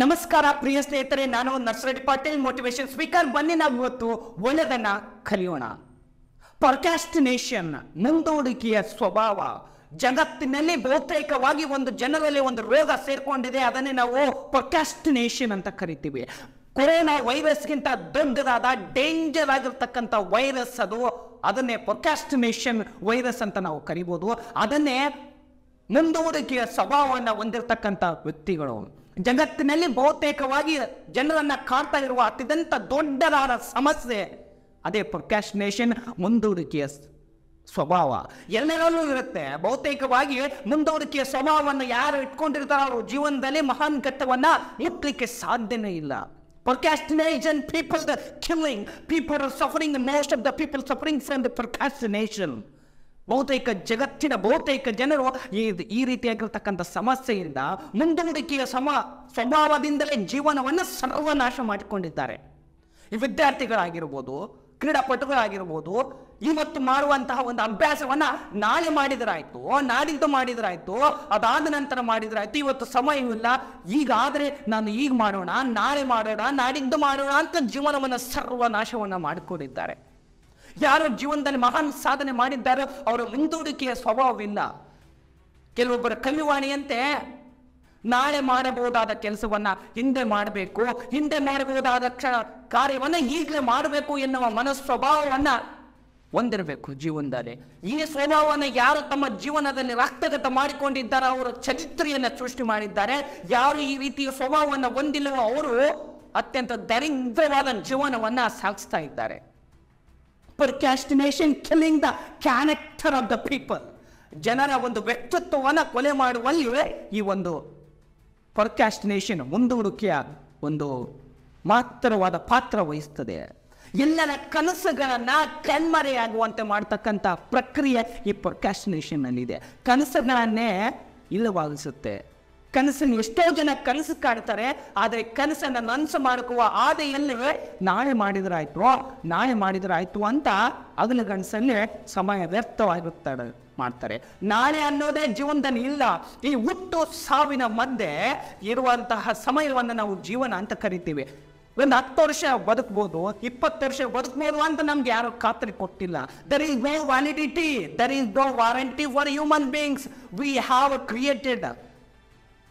ನಮಸ್ಕಾರ ಪ್ರಿಯ ಸ್ನೇಹಿತರೆ ನಾನು ನರ್ಸರೆಡ್ಡಿ ಪಾಟೀಲ್ ಮೋಟಿವೇಶನ್ ಸ್ಪೀಕರ್ ಬನ್ನಿ ನಾವು ಇವತ್ತು ಒಳ್ಳೆಯದನ್ನ ಕಲಿಯೋಣ ಪರ್ಕ್ಯಾಸ್ಟಿನೇಷನ್ ನಂದೋಡಿಕೆಯ ಸ್ವಭಾವ ಜಗತ್ತಿನಲ್ಲಿ ಬಹುತೇಕವಾಗಿ ಒಂದು ಜನರಲ್ಲಿ ಒಂದು ರೋಗ ಸೇರ್ಕೊಂಡಿದೆ ಅದನ್ನೇ ನಾವು ಪರ್ಕ್ಯಾಸ್ಟಿನೇಷನ್ ಅಂತ ಕರಿತೀವಿ ಕೊರೋನಾ ವೈರಸ್ಗಿಂತ ದೊಡ್ಡದಾದ ಡೇಂಜರ್ ಆಗಿರ್ತಕ್ಕಂಥ ವೈರಸ್ ಅದು ಅದನ್ನೇ ಪ್ರೊಕ್ಯಾಸ್ಟನೇಷನ್ ವೈರಸ್ ಅಂತ ನಾವು ಕರಿಬೋದು ಅದನ್ನೇ ನಂದೋಡಿಕೆಯ ಸ್ವಭಾವವನ್ನು ಹೊಂದಿರತಕ್ಕಂಥ ವ್ಯಕ್ತಿಗಳು ಜಗತ್ತಿನಲ್ಲಿ ಬಹುತೇಕವಾಗಿ ಜನರನ್ನ ಕಾಡ್ತಾ ಇರುವ ಅತ್ಯಂತ ದೊಡ್ಡದಾದ ಸಮಸ್ಯೆ ಅದೇ ಪ್ರೊಕ್ಯಾಸ್ಟಿನೇಷನ್ ಮುಂದೂಡಿಕೆಯ ಸ್ವಭಾವ ಎಲ್ಲರಲ್ಲೂ ಇರುತ್ತೆ ಬಹುತೇಕವಾಗಿ ಮುಂದೂಡಿಕೆಯ ಸ್ವಭಾವವನ್ನು ಯಾರು ಇಟ್ಕೊಂಡಿರ್ತಾರೋ ಅವರು ಜೀವನದಲ್ಲಿ ಮಹಾನ್ ಘಟ್ಟವನ್ನ ಮುಟ್ಲಿಕ್ಕೆ ಸಾಧ್ಯನೇ ಇಲ್ಲ procrastination people the killing people are suffering most of the people suffering from the procrastination ಬಹುತೇಕ ಜಗತ್ತಿನ ಬಹುತೇಕ ಜನರು ಈ ಈ ರೀತಿಯಾಗಿರ್ತಕ್ಕಂಥ ಸಮಸ್ಯೆಯಿಂದ ಮುಂದೂಡಿಕೆಯ ಸಮ ಸ್ವಭಾವದಿಂದಲೇ ಜೀವನವನ್ನು ಸರ್ವನಾಶ ಮಾಡಿಕೊಂಡಿದ್ದಾರೆ ಈ ವಿದ್ಯಾರ್ಥಿಗಳಾಗಿರ್ಬೋದು ಕ್ರೀಡಾಪಟುಗಳಾಗಿರ್ಬೋದು ಇವತ್ತು ಮಾಡುವಂತಹ ಒಂದು ಅಭ್ಯಾಸವನ್ನ ನಾಳೆ ಮಾಡಿದ್ರಾಯ್ತು ನಾಡಿದ್ದು ಮಾಡಿದ್ರಾಯ್ತು ಅದಾದ ನಂತರ ಮಾಡಿದ್ರಾಯ್ತು ಇವತ್ತು ಸಮಯವಿಲ್ಲ ಈಗಾದರೆ ನಾನು ಈಗ ಮಾಡೋಣ ನಾಳೆ ಮಾಡೋಣ ನಾಡಿದ್ದು ಮಾಡೋಣ ಅಂತ ಜೀವನವನ್ನು ಸರ್ವನಾಶವನ್ನು ಮಾಡಿಕೊಂಡಿದ್ದಾರೆ ಯಾರು ಜೀವನದಲ್ಲಿ ಮಹಾನ್ ಸಾಧನೆ ಮಾಡಿದ್ದಾರೋ ಅವರ ಮುಂದೂಡಿಕೆಯ ಸ್ವಭಾವವಿಲ್ಲ ಕೆಲವೊಬ್ಬರ ಕವಿವಾಣಿಯಂತೆ ನಾಳೆ ಮಾಡಬಹುದಾದ ಕೆಲಸವನ್ನ ಹಿಂದೆ ಮಾಡಬೇಕು ಹಿಂದೆ ಮಾಡಬಹುದಾದ ಕ್ಷಣ ಕಾರ್ಯವನ್ನು ಈಗಲೇ ಮಾಡಬೇಕು ಎನ್ನುವ ಮನಸ್ವಭಾವವನ್ನ ಹೊಂದಿರಬೇಕು ಜೀವನದಲ್ಲಿ ಈ ಸ್ವಭಾವವನ್ನು ಯಾರು ತಮ್ಮ ಜೀವನದಲ್ಲಿ ರಕ್ತಗತ ಮಾಡಿಕೊಂಡಿದ್ದಾರೆ ಅವರು ಚರಿತ್ರೆಯನ್ನು ಸೃಷ್ಟಿ ಮಾಡಿದ್ದಾರೆ ಯಾರು ಈ ರೀತಿಯ ಸ್ವಭಾವವನ್ನು ಹೊಂದಿಲ್ಲವೋ ಅವರು ಅತ್ಯಂತ ದರಿದ್ರವಾದ ಜೀವನವನ್ನು ಸಾಗಿಸ್ತಾ ಇದ್ದಾರೆ procrastination killing the character of the people ಜನರ ಒಂದು ವ್ಯಕ್ತಿತ್ವವನ್ನು ಕೊಲೆ ಮಾಡುವಲ್ಲಿಯೇ ಈ ಒಂದು ಪರ್ಕ್ಯಾಸ್ಟಿನೇಷನ್ ಮುಂದೂಡಿಕೆಯ ಒಂದು ಮಾತ್ರವಾದ ಪಾತ್ರ ವಹಿಸ್ತದೆ ಎಲ್ಲರ ಕನಸುಗಳನ್ನು ಕಣ್ಮರೆಯಾಗುವಂತೆ ಮಾಡ್ತಕ್ಕಂಥ ಪ್ರಕ್ರಿಯೆ ಈ ಪ್ರೊಕ್ಯಾಸ್ಟಿನೇಷನ್ನಲ್ಲಿದೆ ಕನಸುಗಳನ್ನೇ ಇಲ್ಲವಾಗಿಸುತ್ತೆ ಕನಸನ್ನು ಎಷ್ಟೋ ಜನ ಕನಸು ಕಾಣ್ತಾರೆ ಆದರೆ ಕನಸನ್ನು ನನಸು ಮಾಡ್ಕುವ ಆದೆಯಲ್ಲವೇ ನಾಳೆ ಮಾಡಿದ್ರಾಯ್ತು ನಾಳೆ ಮಾಡಿದ್ರಾಯ್ತು ಅಂತ ಅಗಲ ಗಣಸನ್ನೇ ಸಮಯ ವ್ಯರ್ಥವಾಗಿರುತ್ತಾರೆ ಮಾಡ್ತಾರೆ ನಾಳೆ ಅನ್ನೋದೇ ಜೀವನದಲ್ಲಿ ಇಲ್ಲ ಈ ಹುಟ್ಟು ಸಾವಿನ ಮಧ್ಯೆ ಇರುವಂತಹ ಸಮಯವನ್ನು ನಾವು ಜೀವನ ಅಂತ ಕರಿತೀವಿ ಒಂದು ಹತ್ತು ವರ್ಷ ಬದುಕ್ಬೋದು ಇಪ್ಪತ್ತು ವರ್ಷ ಬದುಕ್ಬೋದು ಅಂತ ನಮ್ಗೆ ಯಾರು ಖಾತ್ರಿ ಕೊಟ್ಟಿಲ್ಲ there is no validity there is no warranty for human beings we have created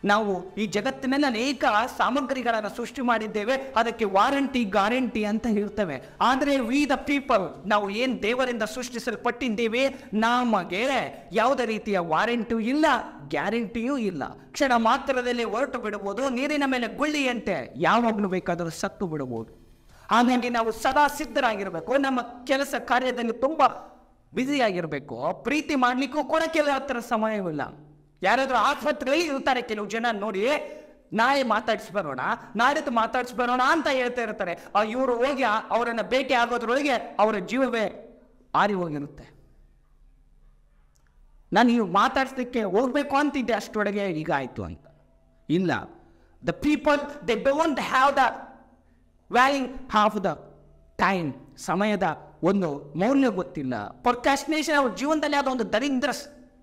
ನಾವು ಈ ಜಗತ್ತಿನಲ್ಲಿ ಅನೇಕ ಸಾಮಗ್ರಿಗಳನ್ನು ಸೃಷ್ಟಿ ಮಾಡಿದ್ದೇವೆ ಅದಕ್ಕೆ ವಾರಂಟಿ ಗ್ಯಾರಂಟಿ ಅಂತ ಹೇಳ್ತೇವೆ ಆದರೆ ವಿ ದ ಪೀಪಲ್ ನಾವು ಏನು ದೇವರಿಂದ ಸೃಷ್ಟಿಸಲ್ಪಟ್ಟಿದ್ದೇವೆ ನಮಗೆ ಯಾವುದೇ ರೀತಿಯ ವಾರಂಟಿಯೂ ಇಲ್ಲ ಗ್ಯಾರಂಟಿಯೂ ಇಲ್ಲ ಕ್ಷಣ ಮಾತ್ರದಲ್ಲಿ ಹೊರಟು ಬಿಡಬಹುದು ನೀರಿನ ಮೇಲೆ ಗುಳ್ಳಿಯಂತೆ ಯಾವಾಗಲೂ ಬೇಕಾದರೂ ಸತ್ತು ಬಿಡಬಹುದು ಹಾಗಾಗಿ ನಾವು ಸದಾ ಸಿದ್ಧರಾಗಿರಬೇಕು ನಮ್ಮ ಕೆಲಸ ಕಾರ್ಯದಲ್ಲಿ ತುಂಬ ಬ್ಯುಸಿಯಾಗಿರಬೇಕು ಪ್ರೀತಿ ಮಾಡಲಿಕ್ಕೂ ಕೂಡ ಕೆಲವು ಹತ್ರ ಸಮಯವಿಲ್ಲ ಯಾರಾದರೂ ಆಸ್ಪತ್ರೆಯಲ್ಲಿ ಇರ್ತಾರೆ ಕೆಲವು ಜನ ನೋಡಿ ನಾಳೆ ಮಾತಾಡ್ಸಿ ಬರೋಣ ನಾಡಿದ್ದು ಮಾತಾಡ್ಸಿ ಬರೋಣ ಅಂತ ಹೇಳ್ತಾ ಇರ್ತಾರೆ ಇವರು ಹೋಗಿ ಅವರನ್ನು ಭೇಟಿ ಆಗೋದ್ರೊಳಗೆ ಅವರ ಜೀವವೇ ಆರಿ ಹೋಗಿರುತ್ತೆ ನಾನು ನೀವು ಮಾತಾಡಿಸ್ಲಿಕ್ಕೆ ಹೋಗ್ಬೇಕು ಅಂತಿದ್ದೆ ಅಷ್ಟೊಳಗೆ ಈಗ ಆಯಿತು ಅಂತ ಇಲ್ಲ the people they don't have the valuing of the time ಸಮಯದ ಒಂದು ಮೌಲ್ಯ ಗೊತ್ತಿಲ್ಲ ಪೊರ್ಕಾಸ್ಟಿನೇಷನ್ ಅವ್ರ ಜೀವನದಲ್ಲಿ ಆದ ಒಂದು ದರಿದ್ರ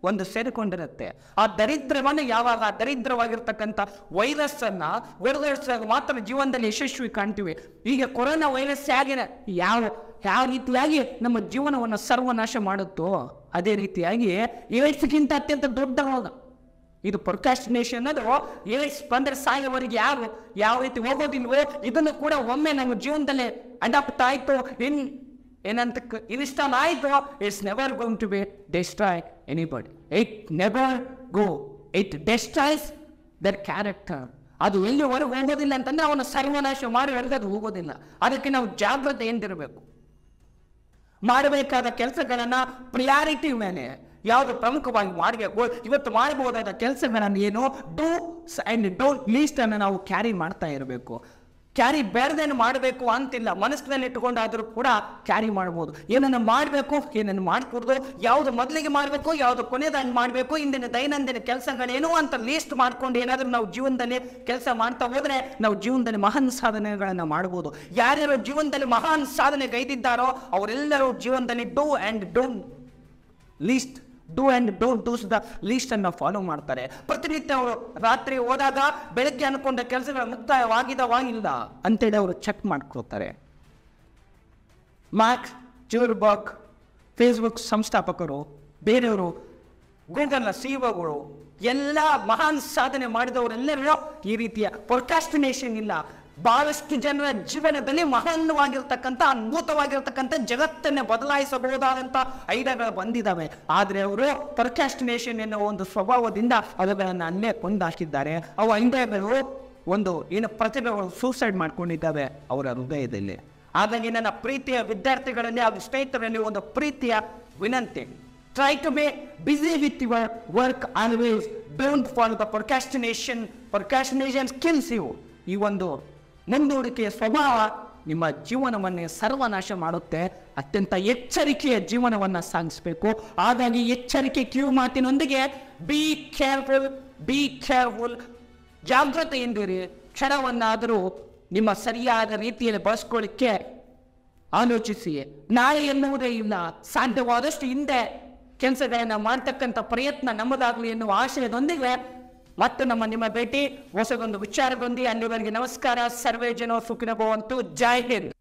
ಒಂದು ಸೇರಿಕೊಂಡಿರುತ್ತೆ ಆ ದರಿದ್ರವನ್ನು ಯಾವಾಗ ಆ ದರಿದ್ರವಾಗಿರ್ತಕ್ಕಂಥ ವೈರಸ್ ಅನ್ನ ಮಾತ್ರ ಜೀವನದಲ್ಲಿ ಯಶಸ್ವಿ ಕಾಣ್ತೀವಿ ಈಗ ಕೊರೋನಾ ವೈರಸ್ ಆಗಿನ ಯಾವ ಯಾವ ರೀತಿಯಾಗಿ ನಮ್ಮ ಜೀವನವನ್ನು ಸರ್ವನಾಶ ಮಾಡುತ್ತೋ ಅದೇ ರೀತಿಯಾಗಿ ಏಡ್ಸ್ಗಿಂತ ಅತ್ಯಂತ ದೊಡ್ಡ ರೋಗ ಇದು ಪ್ರೊಕಾಸ್ಟಿನೇಷನ್ ಅದು ಏಡ್ಸ್ ಬಂದರೆ ಸಾಯೋವರೆಗೆ ಯಾರು ಯಾವ ರೀತಿ ಹೋಗೋದಿಲ್ವೋ ಇದನ್ನು ಕೂಡ ಒಮ್ಮೆ ನಮ್ಮ ಜೀವನದಲ್ಲಿ ಅಡಾಪ್ಟ್ ಆಯಿತು ಇನ್ ಏನಂತ ಇನ್ಸ್ಟಾಲ್ ಆಯಿತು it's never going to be destroy anybody it never go it destroys their character ಅದು ಎಲ್ಲಿವರೆಗೆ ಹೋಗೋದಿಲ್ಲ ಅಂತಂದ್ರೆ ಅವನ ಸರ್ವನಾಶ ಹೇಳಿದ್ರೆ ಅದು ಹೋಗೋದಿಲ್ಲ ಅದಕ್ಕೆ ನಾವು ಜಾಗ್ರತೆ ಎಂದಿರಬೇಕು ಮಾಡಬೇಕಾದ ಕೆಲಸಗಳನ್ನು ಪ್ರಿಯಾರಿಟಿ ಮೇಲೆ ಯಾವುದು ಪ್ರಮುಖವಾಗಿ ಮಾಡಬೇಕು ಇವತ್ತು ಮಾಡಬಹುದಾದ ಕೆಲಸಗಳನ್ನು ಏನು ಡೂ ಆ್ಯಂಡ್ ಡೋಂಟ್ ಲೀಸ್ಟನ್ನು ನಾವು ಕ್ಯಾರಿ ಮಾಡ್ತಾ ಇರಬೇಕು ಕ್ಯಾರಿ ಬೇರೆದೇನು ಮಾಡಬೇಕು ಅಂತಿಲ್ಲ ಮನಸ್ಸಿನಲ್ಲಿ ಇಟ್ಟುಕೊಂಡಾದರೂ ಕೂಡ ಕ್ಯಾರಿ ಮಾಡ್ಬೋದು ಏನನ್ನು ಮಾಡಬೇಕು ಏನನ್ನು ಮಾಡಕೂಡ್ದು ಯಾವುದು ಮೊದಲಿಗೆ ಮಾಡಬೇಕು ಯಾವುದು ಕೊನೆಯದಾಗಿ ಮಾಡಬೇಕು ಇಂದಿನ ದೈನಂದಿನ ಕೆಲಸಗಳೇನು ಅಂತ ಲೀಸ್ಟ್ ಮಾಡ್ಕೊಂಡು ಏನಾದರೂ ನಾವು ಜೀವನದಲ್ಲಿ ಕೆಲಸ ಮಾಡ್ತಾ ಹೋದರೆ ನಾವು ಜೀವನದಲ್ಲಿ ಮಹಾನ್ ಸಾಧನೆಗಳನ್ನು ಮಾಡ್ಬೋದು ಯಾರ್ಯಾರು ಜೀವನದಲ್ಲಿ ಮಹಾನ್ ಸಾಧನೆಗೈದಿದ್ದಾರೋ ಅವರೆಲ್ಲರೂ ಜೀವನದಲ್ಲಿ do and don't list do and don't do's the ಲೀಸ್ಟನ್ನು ಫಾಲೋ ಮಾಡ್ತಾರೆ ಪ್ರತಿನಿತ್ಯ ಅವರು ರಾತ್ರಿ ಹೋದಾಗ ಬೆಳಗ್ಗೆ ಅನ್ಕೊಂಡ ಕೆಲಸಗಳು ಮುಕ್ತಾಯವಾಗಿದವಾಗಿಲ್ಲ ಅಂತೇಳಿ ಅವರು ಚೆಕ್ ಮಾಡ್ಕೊಳ್ತಾರೆ ಮಾರ್ಕ್ ಬಾಕ್ ಫೇಸ್ಬುಕ್ ಸಂಸ್ಥಾಪಕರು ಬೇರೆಯವರು ಗೂಗಲ್ನ ಸಿಇಒಗಳು e ಎಲ್ಲ ಮಹಾನ್ ಸಾಧನೆ ಮಾಡಿದವರೆಲ್ಲರೂ ಈ ರೀತಿಯ ಪ್ರೊಕಾಸ್ಟಿನೇಷನ್ ಇಲ್ಲ ಬಹಳಷ್ಟು ಜನರ ಜೀವನದಲ್ಲಿ ಮಹಾನ್ವಾಗಿರ್ತಕ್ಕಂಥ ಅದ್ಭುತವಾಗಿರ್ತಕ್ಕಂಥ ಜಗತ್ತನ್ನೇ ಬದಲಾಯಿಸಬಹುದಾದಂಥ ಐಡಿಯಾಗಳು ಬಂದಿದ್ದಾವೆ ಆದರೆ ಅವರು ಪ್ರೊಕ್ಯಾಸ್ಟಿನೇಷನ್ ಎನ್ನುವ ಒಂದು ಸ್ವಭಾವದಿಂದ ಅವುಗಳನ್ನು ಅಲ್ಲೇ ಕೊಂದಾಕಿದ್ದಾರೆ ಅವು ಐಡಿಯಾಗಳು ಒಂದು ಏನು ಪ್ರತಿಭೆಗಳು ಸೂಸೈಡ್ ಮಾಡ್ಕೊಂಡಿದ್ದಾವೆ ಅವರ ಹೃದಯದಲ್ಲಿ ಆದಾಗಿ ನನ್ನ ಪ್ರೀತಿಯ ವಿದ್ಯಾರ್ಥಿಗಳಲ್ಲಿ ಅವ್ರ ಸ್ನೇಹಿತರಲ್ಲಿ ಒಂದು ಪ್ರೀತಿಯ ವಿನಂತಿ try to be busy with your work always don't for the procrastination procrastination skills ಇವು ಈ ಒಂದು ಮುಂದೂಡಿಕೆಯ ಸ್ವಭಾವ ನಿಮ್ಮ ಜೀವನವನ್ನೇ ಸರ್ವನಾಶ ಮಾಡುತ್ತೆ ಅತ್ಯಂತ ಎಚ್ಚರಿಕೆಯ ಜೀವನವನ್ನು ಸಾಗಿಸ್ಬೇಕು ಹಾಗಾಗಿ ಎಚ್ಚರಿಕೆ ಕ್ಯೂ ಮಾತಿನೊಂದಿಗೆ ಬಿ ಕೇರ್ಫುಲ್ ಬಿ ಕೇರ್ಫುಲ್ ಜಾಗೃತೆಯಿಂದಿರಿ ಕ್ಷಣವನ್ನಾದರೂ ನಿಮ್ಮ ಸರಿಯಾದ ರೀತಿಯಲ್ಲಿ ಬಳಸ್ಕೊಳ್ಳಿಕ್ಕೆ ಆಲೋಚಿಸಿ ನಾಳೆ ಎನ್ನುವುದೇ ಇಲ್ಲ ಸಾಧ್ಯವಾದಷ್ಟು ಹಿಂದೆ ಕೆಲಸಗಳನ್ನು ಮಾಡ್ತಕ್ಕಂಥ ಪ್ರಯತ್ನ ನಮ್ಮದಾಗಲಿ ಎನ್ನುವ ಆಶಯದೊಂದಿಗೆ ಮತ್ತು ನಮ್ಮ ನಿಮ್ಮ ಭೇಟಿ ಹೊಸದೊಂದು ವಿಚಾರಗೊಂದಿ ಅಲ್ಲಿವರೆಗೆ ನಮಸ್ಕಾರ ಸರ್ವೇ ಜನ ಭವಂತು ಜೈ ಹಿಂದ್